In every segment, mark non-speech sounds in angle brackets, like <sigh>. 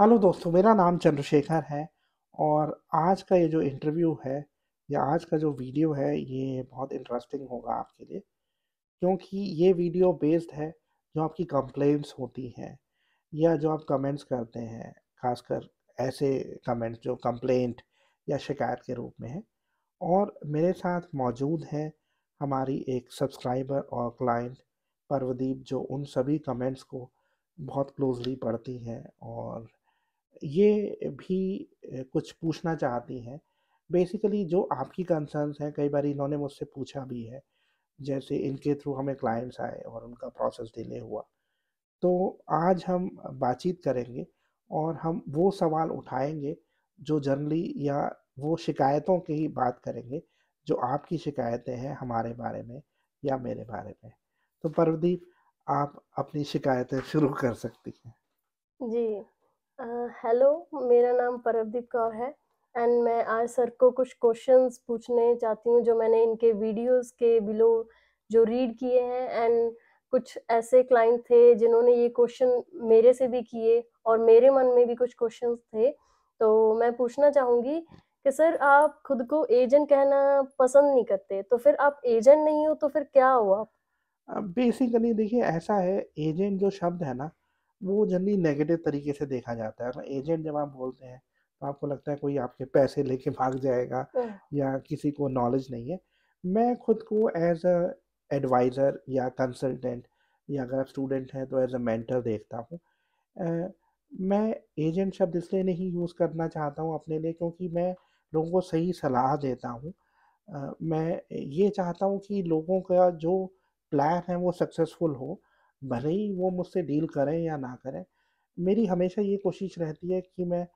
Hello दोस्तों मेरा नाम चंद्रशेखर है और आज का ये जो इंटरव्यू है या आज का जो वीडियो है ये बहुत इंटरेस्टिंग होगा आपके लिए क्योंकि ये वीडियो बेस्ड है जो आपकी कंप्लेंट्स होती हैं या जो आप कमेंट्स करते हैं खासकर ऐसे कमेंट्स जो कंप्लेंट या शिकायत के रूप में है और मेरे साथ मौजूद है हमारी एक सब्सक्राइबर और क्लाइंट परवदीप जो उन सभी कमेंट्स को बहुत क्लोजली पढ़ती हैं और ये भी कुछ पूछना चाहती हैं बेसिकली जो आपकी कंसर्न्स हैं कई बार इन्होंने मुझसे पूछा भी है जैसे इनके थ्रू हमें क्लाइंट्स आए और उनका प्रोसेस डिले हुआ तो आज हम बातचीत करेंगे और हम वो सवाल उठाएंगे जो जनरली या वो शिकायतों की ही बात करेंगे जो आपकी शिकायतें हैं हमारे बारे में या मेरे बारे में तो परवदीप आप अपनी शिकायतें <laughs> शुरू कर सकती हैं जी हेलो uh, मेरा नाम परवदीप कौर है एंड मैं आज सर को कुछ क्वेश्चंस पूछने चाहती हूँ जो मैंने इनके वीडियोस के बिलो जो रीड किए हैं एंड कुछ ऐसे क्लाइंट थे जिन्होंने ये क्वेश्चन मेरे से भी किए और मेरे मन में भी कुछ क्वेश्चन थे तो मैं पूछना चाहूँगी कि सर आप खुद को एजेंट कहना पसंद नहीं करते तो फिर आप एजेंट नहीं हो तो फिर क्या हो आप बेसिकली देखिए ऐसा है एजेंट जो शब्द है ना वो जनरली नेगेटिव तरीके से देखा जाता है एजेंट जब आप बोलते हैं तो आपको लगता है कोई आपके पैसे लेके भाग जाएगा या किसी को नॉलेज नहीं है मैं खुद को एज अ एडवाइज़र या कंसल्टेंट या अगर आप स्टूडेंट हैं तो एज अ मेंटर देखता हूँ मैं एजेंट शब्द इसलिए नहीं यूज़ करना चाहता हूँ अपने लिए क्योंकि मैं लोगों को सही सलाह देता हूँ मैं ये चाहता हूँ कि लोगों का जो प्लान है वो सक्सेसफुल हो भले ही वो मुझसे डील करें या ना करें मेरी हमेशा ये कोशिश रहती है कि मैं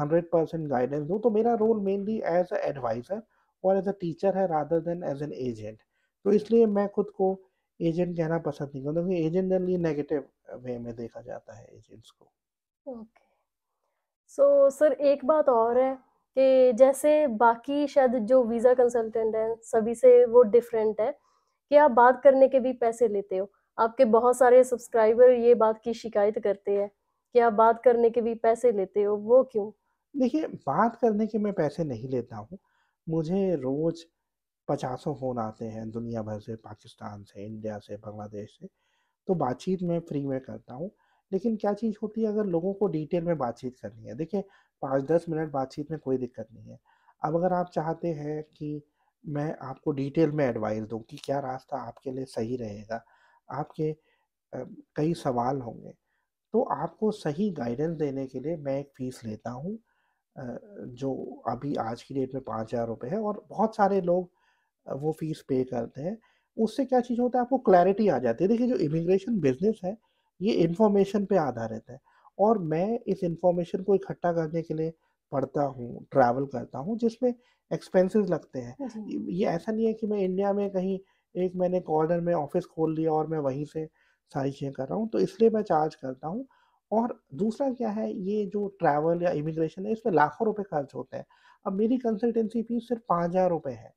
हंड्रेड परसेंट गाइडेंस दूँ तो मेरा role mainly as a adviser और एज अ टीचर है rather than as an agent तो इसलिए मैं खुद को एजेंट कहना पसंद नहीं करता क्योंकि एजेंट जनरली नेगेटिव वे में देखा जाता है एजेंट्स को ओके सो सर एक बात और है कि जैसे बाकी शायद जो वीज़ा कंसल्टेंट हैं सभी से वो डिफरेंट है कि आप बात करने के भी पैसे लेते हो आपके बहुत सारे सब्सक्राइबर ये बात की शिकायत करते हैं कि आप बात करने के भी पैसे लेते हो वो क्यों देखिए बात करने के मैं पैसे नहीं लेता हूँ मुझे रोज़ पचासों फ़ोन आते हैं दुनिया भर से पाकिस्तान से इंडिया से बांग्लादेश से तो बातचीत मैं फ्री में करता हूँ लेकिन क्या चीज़ होती है अगर लोगों को डिटेल में बातचीत करनी है देखिए पाँच दस मिनट बातचीत में कोई दिक्कत नहीं है अब अगर आप चाहते हैं कि मैं आपको डिटेल में एडवाइस दूँ कि क्या रास्ता आपके लिए सही रहेगा आपके कई सवाल होंगे तो आपको सही गाइडेंस देने के लिए मैं एक फ़ीस लेता हूँ जो अभी आज की डेट में पाँच हज़ार रुपये है और बहुत सारे लोग वो फ़ीस पे करते हैं उससे क्या चीज़ होता है आपको क्लैरिटी आ जाती है देखिए जो इमिग्रेशन बिजनेस है ये इन्फॉर्मेशन पे आधारित है और मैं इस इन्फॉर्मेशन को इकट्ठा करने के लिए पढ़ता हूँ ट्रैवल करता हूँ जिसमें एक्सपेंसेस लगते हैं ये ऐसा नहीं है कि मैं इंडिया में कहीं एक मैंने कॉर्नर में ऑफिस खोल लिया और मैं वहीं से सारी चीज़ें कर रहा हूँ तो इसलिए मैं चार्ज करता हूँ और दूसरा क्या है ये जो ट्रैवल या इमिग्रेशन है इसमें लाखों रुपए खर्च होते हैं अब मेरी कंसल्टेंसी फीस सिर्फ पाँच हज़ार रुपये है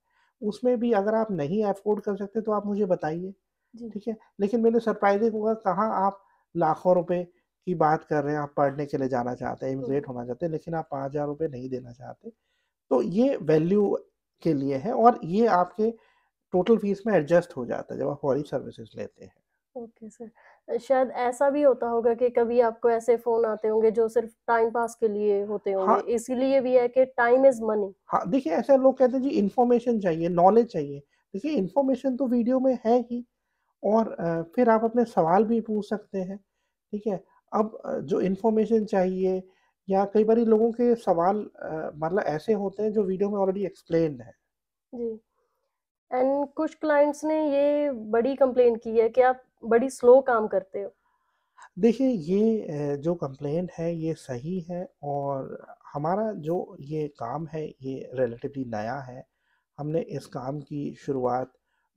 उसमें भी अगर आप नहीं अफोर्ड कर सकते तो आप मुझे बताइए ठीक है लेकिन मैंने सरप्राइजिंग होगा कहाँ आप लाखों रुपए की बात कर रहे हैं आप पढ़ने के लिए जाना चाहते हैं इमिग्रेट हम्म। होना चाहते हैं लेकिन आप पाँच हज़ार रुपये नहीं देना चाहते तो ये वैल्यू के लिए है और ये आपके टोटल फीस में एडजस्ट हो जाता है जब आप हमारी सर्विसेज लेते हैं ओके सर शायद ऐसा भी होता होगा कि कभी आपको ऐसे फोन आते होंगे जो सिर्फ टाइम पास के लिए होते होंगे हाँ, इसीलिए भी है कि टाइम इज मनी हाँ देखिए ऐसे लोग कहते हैं जी इन्फॉर्मेशन चाहिए नॉलेज चाहिए देखिए इन्फॉर्मेशन तो वीडियो में है ही और फिर आप अपने सवाल भी पूछ सकते हैं ठीक है अब जो इन्फॉर्मेशन चाहिए या कई बार लोगों के सवाल मतलब ऐसे होते हैं जो वीडियो में ऑलरेडी एक्सप्लेन है जी एंड कुछ क्लाइंट्स ने ये बड़ी कंप्लेन की है कि आप बड़ी स्लो काम करते हो देखिए ये जो कंप्लेन है ये सही है और हमारा जो ये काम है ये रिलेटिवली नया है हमने इस काम की शुरुआत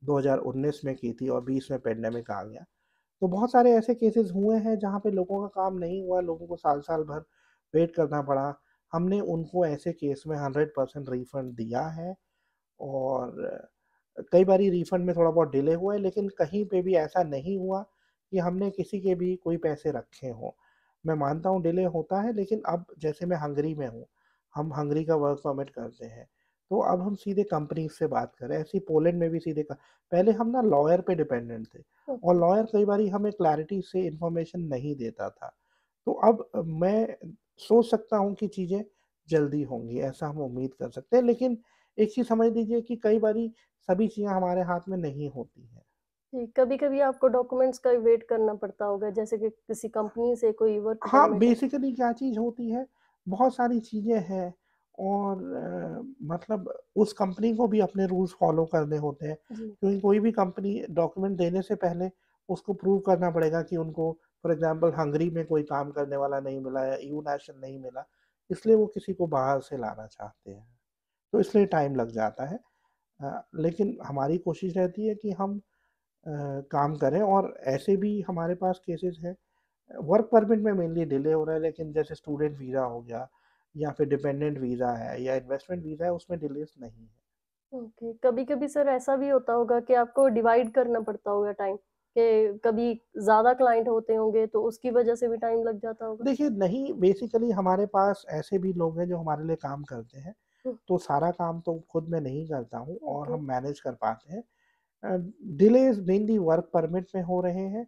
2019 में की थी और 20 में पेंडेमिक आ गया तो बहुत सारे ऐसे केसेस हुए हैं जहाँ पे लोगों का काम नहीं हुआ लोगों को साल साल भर वेट करना पड़ा हमने उनको ऐसे केस में हंड्रेड परसेंट रिफंड दिया है और कई बार रिफंड में थोड़ा बहुत डिले हुआ है लेकिन कहीं पे भी ऐसा नहीं हुआ कि हमने किसी के भी कोई पैसे रखे हों मैं मानता हूँ डिले होता है लेकिन अब जैसे मैं हंगरी में हूँ हम हंगरी का वर्क परमिट करते हैं तो अब हम सीधे कंपनी से बात करें ऐसी पोलैंड में भी सीधे कर... पहले हम ना लॉयर पे डिपेंडेंट थे और लॉयर कई बार हमें क्लैरिटी से इंफॉर्मेशन नहीं देता था तो अब मैं सोच सकता हूँ कि चीज़ें जल्दी होंगी ऐसा हम उम्मीद कर सकते हैं लेकिन एक चीज समझ लीजिए कि कई बार सभी चीजें हमारे हाथ में नहीं होती है कभी कभी आपको डॉक्यूमेंट्स का वेट करना पड़ता होगा जैसे कि किसी कंपनी से कोई वर्क हाँ बेसिकली क्या चीज होती है बहुत सारी चीजें हैं और आ, मतलब उस कंपनी को भी अपने रूल्स फॉलो करने होते हैं क्योंकि कोई भी कंपनी डॉक्यूमेंट देने से पहले उसको प्रूव करना पड़ेगा कि उनको फॉर एग्जाम्पल हंगरी में कोई काम करने वाला नहीं मिला या यू e नेशन नहीं मिला इसलिए वो किसी को बाहर से लाना चाहते हैं तो इसलिए टाइम लग जाता है लेकिन हमारी कोशिश रहती है कि हम काम करें और ऐसे भी हमारे पास केसेस हैं वर्क परमिट में मेनली डिले हो रहा है लेकिन जैसे स्टूडेंट वीज़ा हो गया या फिर डिपेंडेंट वीज़ा है या इन्वेस्टमेंट वीज़ा है उसमें डिलेस नहीं है ओके okay. कभी कभी सर ऐसा भी होता होगा कि आपको डिवाइड करना पड़ता होगा टाइम कि कभी ज़्यादा क्लाइंट होते होंगे तो उसकी वजह से भी टाइम लग जाता होगा देखिए नहीं बेसिकली हमारे पास ऐसे भी लोग हैं जो हमारे लिए काम करते हैं हम्म। तो सारा काम तो खुद मैं नहीं करता हूँ और हम मैनेज कर पाते हैं डिले मेनली वर्क परमिट में हो रहे हैं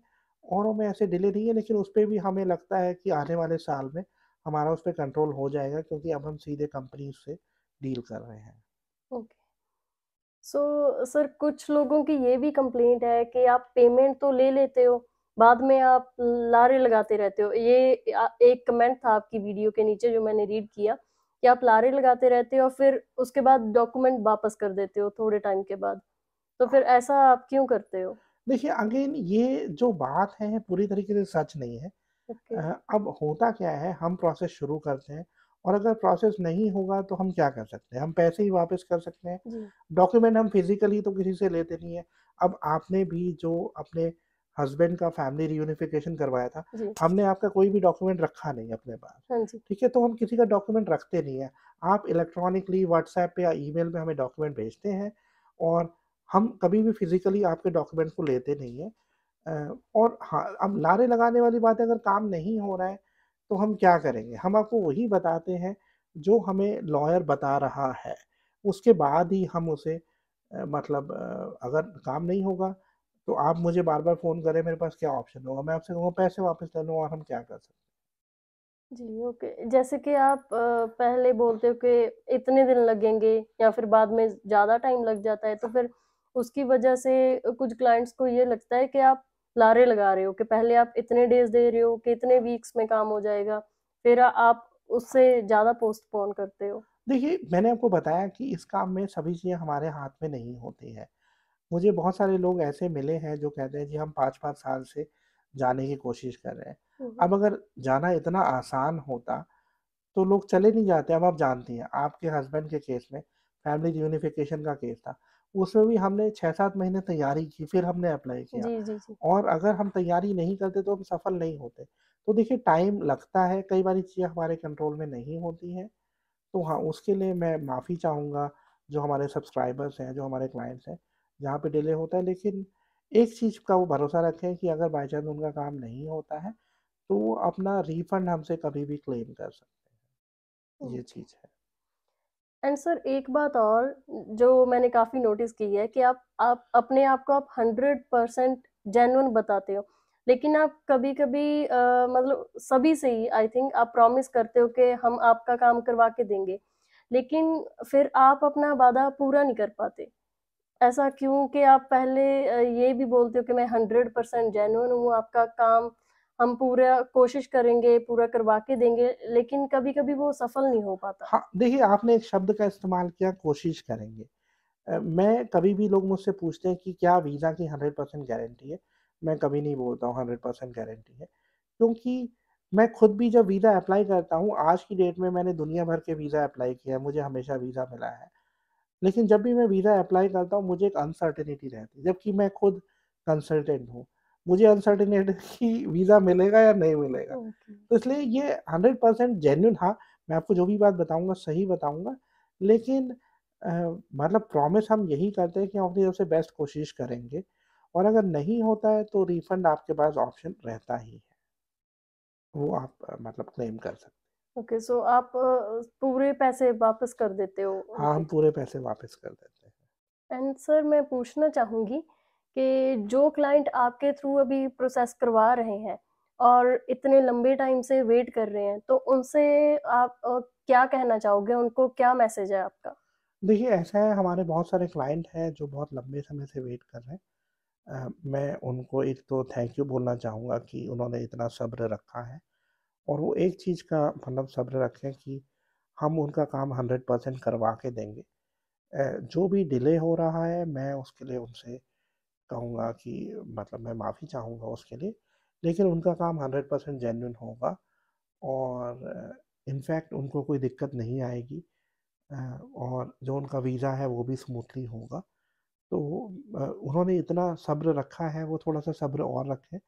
और हमें ऐसे डिले नहीं है लेकिन उस पर भी हमें लगता है कि आने वाले साल में हमारा उस पर कंट्रोल हो जाएगा क्योंकि अब हम सीधे कंपनी से डील कर रहे हैं ओके सो सर कुछ लोगों की ये भी कंप्लेंट है कि आप पेमेंट तो ले लेते हो बाद में आप लारे लगाते रहते हो ये एक कमेंट था आपकी वीडियो के नीचे जो मैंने रीड किया कि आप लारे लगाते रहते हो और फिर उसके बाद डॉक्यूमेंट वापस कर देते हो थोड़े टाइम के बाद तो फिर ऐसा आप क्यों करते हो देखिए अगेन ये जो बात है पूरी तरीके से सच नहीं है okay. अब होता क्या है हम प्रोसेस शुरू करते हैं और अगर प्रोसेस नहीं होगा तो हम क्या कर सकते हैं हम पैसे ही वापस कर सकते हैं डॉक्यूमेंट हम फिजिकली तो किसी से लेते नहीं है अब आपने भी जो अपने हस्बैंड का फैमिली रियूनिफिकेशन करवाया था हमने आपका कोई भी डॉक्यूमेंट रखा नहीं अपने पास हाँ ठीक है तो हम किसी का डॉक्यूमेंट रखते नहीं है आप इलेक्ट्रॉनिकली व्हाट्सएप पे या ईमेल पे हमें डॉक्यूमेंट भेजते हैं और हम कभी भी फिजिकली आपके डॉक्यूमेंट को लेते नहीं है और हाँ अब लारे लगाने वाली बात अगर काम नहीं हो रहा है तो हम क्या करेंगे हम आपको वही बताते हैं जो हमें लॉयर बता रहा है उसके बाद ही हम उसे मतलब अगर काम नहीं होगा तो आप मुझे बार बार फ़ोन करें मेरे पास क्या ऑप्शन होगा मैं आपसे कहूँगा पैसे वापस कर लूँ और हम क्या कर सकते जी ओके जैसे कि आप पहले बोलते हो कि इतने दिन लगेंगे या फिर बाद में ज़्यादा टाइम लग जाता है तो फिर उसकी वजह से कुछ क्लाइंट्स को ये लगता है कि आप लारे लगा रहे हो कि पहले आप इतने डेज दे रहे हो कि इतने वीक्स में काम हो जाएगा फिर आप उससे ज़्यादा पोस्टपोन करते हो देखिए मैंने आपको बताया कि इस काम में सभी चीज़ें हमारे हाथ में नहीं होती है मुझे बहुत सारे लोग ऐसे मिले हैं जो कहते हैं जी हम पाँच पाँच साल से जाने की कोशिश कर रहे हैं हम्म। अब अगर जाना इतना आसान होता तो लोग चले नहीं जाते अब आप जानती हैं आपके हस्बैंड के केस में फैमिली यूनिफिकेशन का केस था उसमें भी हमने छः सात महीने तैयारी की फिर हमने अप्लाई किया जी, जी, जी. और अगर हम तैयारी नहीं करते तो हम सफल नहीं होते तो देखिए टाइम लगता है कई बार चीज़ें हमारे कंट्रोल में नहीं होती हैं तो हाँ उसके लिए मैं माफ़ी चाहूँगा जो हमारे सब्सक्राइबर्स हैं जो हमारे क्लाइंट्स हैं जहाँ पे डिले होता है लेकिन एक चीज़ का वो भरोसा रखें कि अगर बाई चांस उनका काम नहीं होता है तो वो अपना रिफंड हमसे कभी भी क्लेम कर सकते हैं ये चीज़ है एंड सर एक बात और जो मैंने काफ़ी नोटिस की है कि आप आप अपने आप को आप हंड्रेड परसेंट जेनुअन बताते हो लेकिन आप कभी कभी आ, मतलब सभी से ही आई थिंक आप प्रॉमिस करते हो कि हम आपका काम करवा के देंगे लेकिन फिर आप अपना वादा पूरा नहीं कर पाते ऐसा क्यों कि आप पहले ये भी बोलते हो कि मैं हंड्रेड परसेंट जेनुअन हूँ आपका काम हम पूरा कोशिश करेंगे पूरा करवा के देंगे लेकिन कभी कभी वो सफल नहीं हो पाता हाँ देखिए आपने एक शब्द का इस्तेमाल किया कोशिश करेंगे मैं कभी भी लोग मुझसे पूछते हैं कि क्या वीज़ा की हंड्रेड परसेंट गारंटी है मैं कभी नहीं बोलता हूँ हंड्रेड परसेंट गारंटी है क्योंकि मैं खुद भी जब वीज़ा अप्लाई करता हूँ आज की डेट में मैंने दुनिया भर के वीज़ा अप्लाई किया मुझे हमेशा वीज़ा मिला है लेकिन जब भी मैं वीज़ा अप्लाई करता हूँ मुझे एक अनसर्टेनिटी रहती है जबकि मैं खुद कंसल्टेंट हूँ मुझे अनसर्टेनिटी कि वीज़ा मिलेगा या नहीं मिलेगा तो इसलिए ये हंड्रेड परसेंट जेन्यून हाँ मैं आपको जो भी बात बताऊँगा सही बताऊँगा लेकिन मतलब प्रॉमिस हम यही करते हैं कि हम अपनी तरफ से बेस्ट कोशिश करेंगे और अगर नहीं होता है तो रिफंड आपके पास ऑप्शन रहता ही है वो आप मतलब क्लेम कर सकते ओके सो आप पूरे पैसे वापस कर देते हो हाँ हम पूरे पैसे वापस कर देते हैं एंड सर मैं पूछना चाहूँगी कि जो क्लाइंट आपके थ्रू अभी प्रोसेस करवा रहे हैं और इतने लंबे टाइम से वेट कर रहे हैं तो उनसे आप क्या कहना चाहोगे उनको क्या मैसेज है आपका देखिए ऐसा है हमारे बहुत सारे क्लाइंट हैं जो बहुत लंबे समय से वेट कर रहे हैं मैं उनको एक तो थैंक यू बोलना चाहूँगा कि उन्होंने इतना सब्र रखा है और वो एक चीज़ का मतलब सब्र रखें कि हम उनका काम हंड्रेड परसेंट करवा के देंगे जो भी डिले हो रहा है मैं उसके लिए उनसे कहूँगा कि मतलब मैं माफ़ी चाहूँगा उसके लिए लेकिन उनका काम हंड्रेड परसेंट जेन्यून होगा और इनफैक्ट उनको कोई दिक्कत नहीं आएगी और जो उनका वीज़ा है वो भी स्मूथली होगा तो उन्होंने इतना सब्र रखा है वो थोड़ा सा सब्र और रखें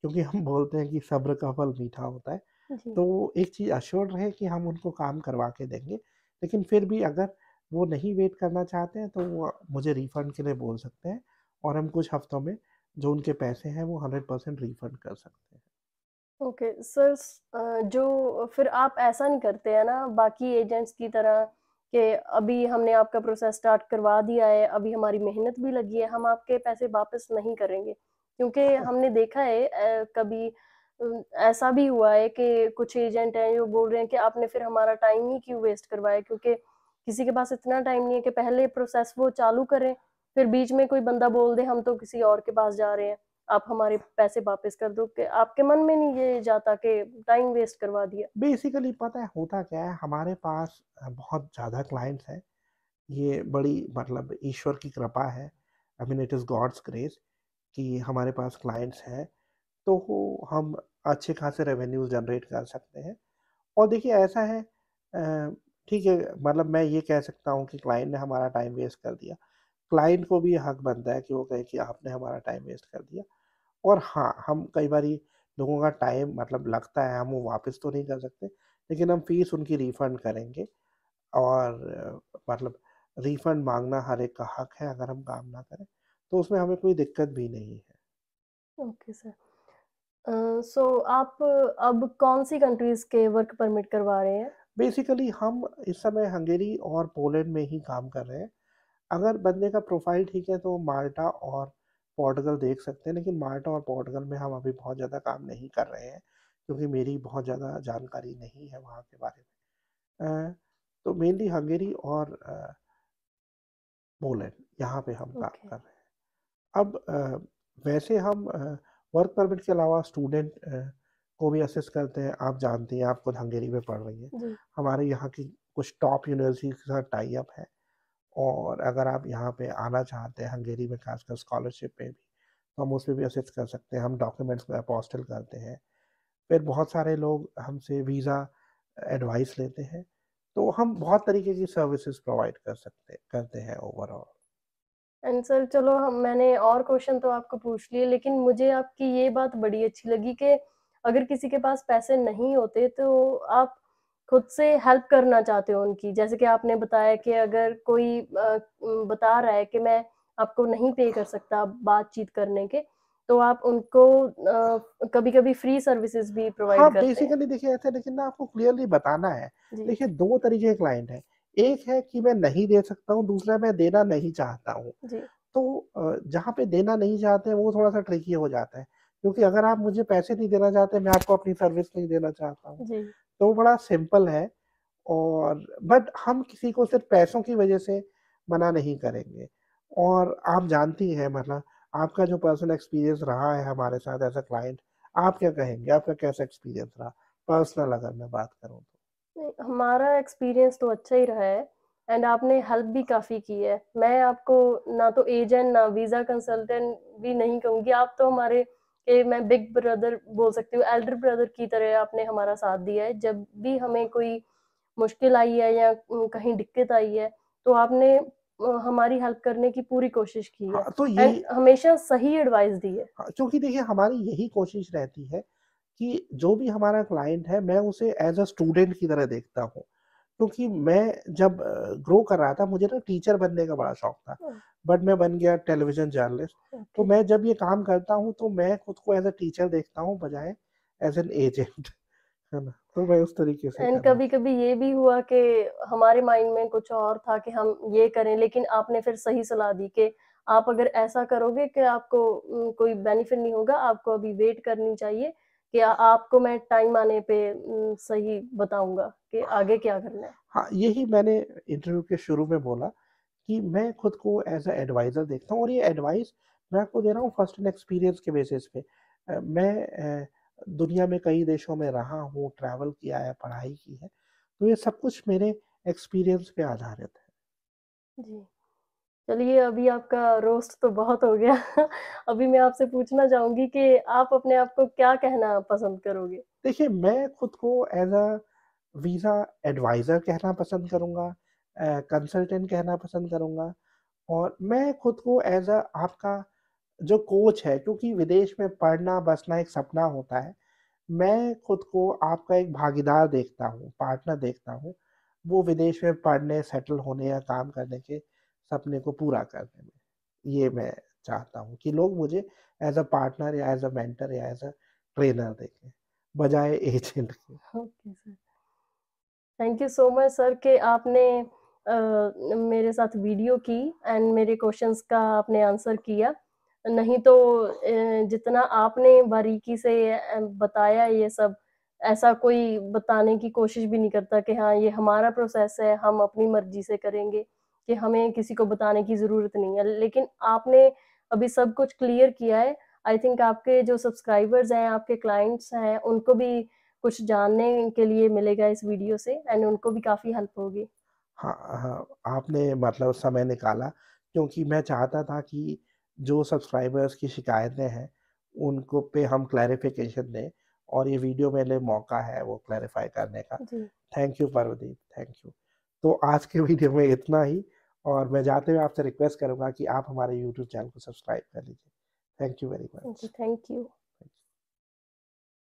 क्योंकि हम बोलते हैं कि सब्र का फल मीठा होता है तो एक चीज़ अश्योर रहे कि हम उनको काम करवा के देंगे लेकिन फिर भी अगर वो नहीं वेट करना चाहते हैं तो वो मुझे रिफ़ंड के लिए बोल सकते हैं और हम कुछ हफ्तों में जो उनके पैसे हैं वो हंड्रेड परसेंट रिफ़ंड कर सकते हैं ओके सर जो फिर आप ऐसा नहीं करते हैं ना बाकी एजेंट्स की तरह कि अभी हमने आपका प्रोसेस स्टार्ट करवा दिया है अभी हमारी मेहनत भी लगी है हम आपके पैसे वापस नहीं करेंगे क्योंकि हाँ। हमने देखा है कभी ऐसा भी हुआ है कि कुछ एजेंट हैं जो बोल रहे हैं कि आपने फिर हमारा टाइम ही क्यों वेस्ट करवाया क्योंकि किसी के पास इतना टाइम नहीं है कि पहले प्रोसेस वो चालू करें फिर बीच में कोई बंदा बोल दे हम तो किसी और के पास जा रहे हैं आप हमारे पैसे वापस कर दो कि आपके मन में नहीं ये जाता कि टाइम वेस्ट करवा दिया बेसिकली पता है होता क्या है हमारे पास बहुत ज़्यादा क्लाइंट्स हैं ये बड़ी मतलब ईश्वर की कृपा है I mean it is God's grace कि हमारे पास क्लाइंट्स हैं तो हम अच्छे खासे रेवेन्यू जनरेट कर सकते हैं और देखिए ऐसा है ठीक है मतलब मैं ये कह सकता हूँ कि क्लाइंट ने हमारा टाइम वेस्ट कर दिया क्लाइंट को भी हक बनता है कि वो कहे कि आपने हमारा टाइम वेस्ट कर दिया और हाँ हम कई बार लोगों का टाइम मतलब लगता है हम वो वापस तो नहीं कर सकते लेकिन हम फीस उनकी रिफ़ंड करेंगे और मतलब रिफ़ंड मांगना हर एक का हक है अगर हम काम ना करें तो उसमें हमें कोई दिक्कत भी नहीं है ओके सर सो आप अब कौन सी कंट्रीज के वर्क परमिट करवा रहे हैं बेसिकली हम इस समय हंगेरी और पोलैंड में ही काम कर रहे हैं अगर बंदे का प्रोफाइल ठीक है तो माल्टा और पोर्टुगल देख सकते हैं लेकिन माल्टा और पोर्टुगल में हम अभी बहुत ज़्यादा काम नहीं कर रहे हैं क्योंकि मेरी बहुत ज़्यादा जानकारी नहीं है वहाँ के बारे में तो मेनली हंगेरी और पोलैंड यहाँ पे हम okay. काम कर रहे हैं अब वैसे हम वर्क परमिट के अलावा स्टूडेंट को भी असिस्ट करते हैं आप जानते हैं आप खुद हंगेरी में पढ़ रही हैं हमारे यहाँ की कुछ टॉप यूनिवर्सिटी के साथ टाई अप है और अगर आप यहाँ पे आना चाहते हैं हंगेरी में खासकर स्कॉलरशिप पे भी तो हम उसमें भी असिस्ट कर सकते हैं हम डॉक्यूमेंट्स को अपोस्टल करते हैं फिर बहुत सारे लोग हमसे वीज़ा एडवाइस लेते हैं तो हम बहुत तरीके की सर्विसेज प्रोवाइड कर सकते करते हैं ओवरऑल एंड सर चलो हम मैंने और क्वेश्चन तो आपको पूछ लिए लेकिन मुझे आपकी ये बात बड़ी अच्छी लगी कि अगर किसी के पास पैसे नहीं होते तो आप खुद से हेल्प करना चाहते हो उनकी जैसे कि आपने बताया कि अगर कोई बता रहा है कि मैं आपको नहीं पे कर सकता बातचीत करने के तो आप उनको कभी कभी फ्री सर्विसेज भी प्रोवाइड हाँ, करते हैं बेसिकली देखिए ऐसे लेकिन ना आपको क्लियरली बताना है देखिए दो तरीके के क्लाइंट है एक है कि मैं नहीं दे सकता हूँ दूसरा मैं देना नहीं चाहता हूँ तो जहाँ पे देना नहीं चाहते वो थोड़ा सा ट्रिकी हो जाता है क्योंकि अगर आप मुझे पैसे नहीं देना चाहते मैं आपको अपनी सर्विस नहीं देना चाहता हूँ तो बड़ा सिंपल है और बट हम किसी को सिर्फ पैसों की वजह से मना नहीं करेंगे और आप जानती हैं मतलब आपका जो पर्सनल एक्सपीरियंस रहा है हमारे साथ एज अ क्लाइंट आप क्या कहेंगे आपका कैसा एक्सपीरियंस रहा पर्सनल अगर मैं बात करूँ तो हमारा एक्सपीरियंस तो अच्छा ही रहा है एंड आपने हेल्प भी काफ़ी की है मैं आपको ना तो एजेंट ना वीज़ा कंसल्टेंट भी नहीं कहूँगी आप तो हमारे ए, मैं बिग ब्रदर बोल सकती हूँ एल्डर ब्रदर की तरह आपने हमारा साथ दिया है जब भी हमें कोई मुश्किल आई है या कहीं दिक्कत आई है तो आपने हमारी हेल्प करने की पूरी कोशिश की है हाँ, तो ये हमेशा सही एडवाइस दी है हाँ, क्योंकि देखिए हमारी यही कोशिश रहती है कि जो भी हमारा क्लाइंट है मैं उसे एज अ स्टूडेंट की तरह देखता हूँ क्योंकि तो मैं जब ग्रो कर रहा था मुझे ना टीचर बनने का बड़ा शौक था बट हाँ। मैं बन गया टेलीविजन जर्नलिस्ट तो मैं जब ये काम करता हूँ तो मैं खुद को एज अ टीचर देखता हूँ बजाय एज एन एजेंट है ना तो मैं उस तरीके से एंड कभी कभी ये भी हुआ कि हमारे माइंड में कुछ और था कि हम ये करें लेकिन आपने फिर सही सलाह दी कि आप अगर ऐसा करोगे कि आपको कोई बेनिफिट नहीं होगा आपको अभी वेट करनी चाहिए कि आपको मैं टाइम आने पे सही बताऊंगा कि आगे क्या करना है हाँ यही मैंने इंटरव्यू के शुरू में बोला कि मैं खुद को एज अ एडवाइज़र देखता हूँ और ये एडवाइस मैं आपको दे रहा हूँ फर्स्ट एंड एक्सपीरियंस के बेसिस पे मैं दुनिया में कई देशों में रहा हूँ ट्रैवल किया है पढ़ाई की है तो ये सब कुछ मेरे एक्सपीरियंस पे आधारित है जी चलिए अभी आपका रोस्ट तो बहुत हो गया <laughs> अभी मैं आपसे पूछना चाहूंगी कि आप अपने आप को क्या कहना पसंद करोगे देखिए मैं खुद को एज अ वीज़ा एडवाइज़र कहना पसंद करूंगा कंसल्टेंट कहना पसंद करूंगा और मैं खुद को एज अ आपका जो कोच है क्योंकि विदेश में पढ़ना बसना एक सपना होता है मैं खुद को आपका एक भागीदार देखता हूँ पार्टनर देखता हूँ वो विदेश में पढ़ने सेटल होने या काम करने के सपने को पूरा करने में ये मैं चाहता हूँ कि लोग मुझे एज अ पार्टनर या एज अ मेंटर या एज अ ट्रेनर देखें बजाय एजेंट के okay sir thank you so much sir कि आपने Uh, मेरे साथ वीडियो की एंड मेरे क्वेश्चंस का आपने आंसर किया नहीं तो जितना आपने बारीकी से बताया ये सब ऐसा कोई बताने की कोशिश भी नहीं करता कि हाँ ये हमारा प्रोसेस है हम अपनी मर्जी से करेंगे कि हमें किसी को बताने की ज़रूरत नहीं है लेकिन आपने अभी सब कुछ क्लियर किया है आई थिंक आपके जो सब्सक्राइबर्स हैं आपके क्लाइंट्स हैं उनको भी कुछ जानने के लिए मिलेगा इस वीडियो से एंड उनको भी काफ़ी हेल्प होगी हाँ हाँ आपने मतलब समय निकाला क्योंकि मैं चाहता था कि जो सब्सक्राइबर्स की शिकायतें हैं उनको पे हम क्लैरिफिकेशन दें और ये वीडियो मेरे लिए मौका है वो क्लैरिफाई करने का thank you Pardeep thank you तो आज के वीडियो में इतना ही और मैं जाते हुए आपसे रिक्वेस्ट करूँगा कि आप हमारे यूट्यूब चैनल को सब्सक्राइब कर लीजिए thank you very much thank you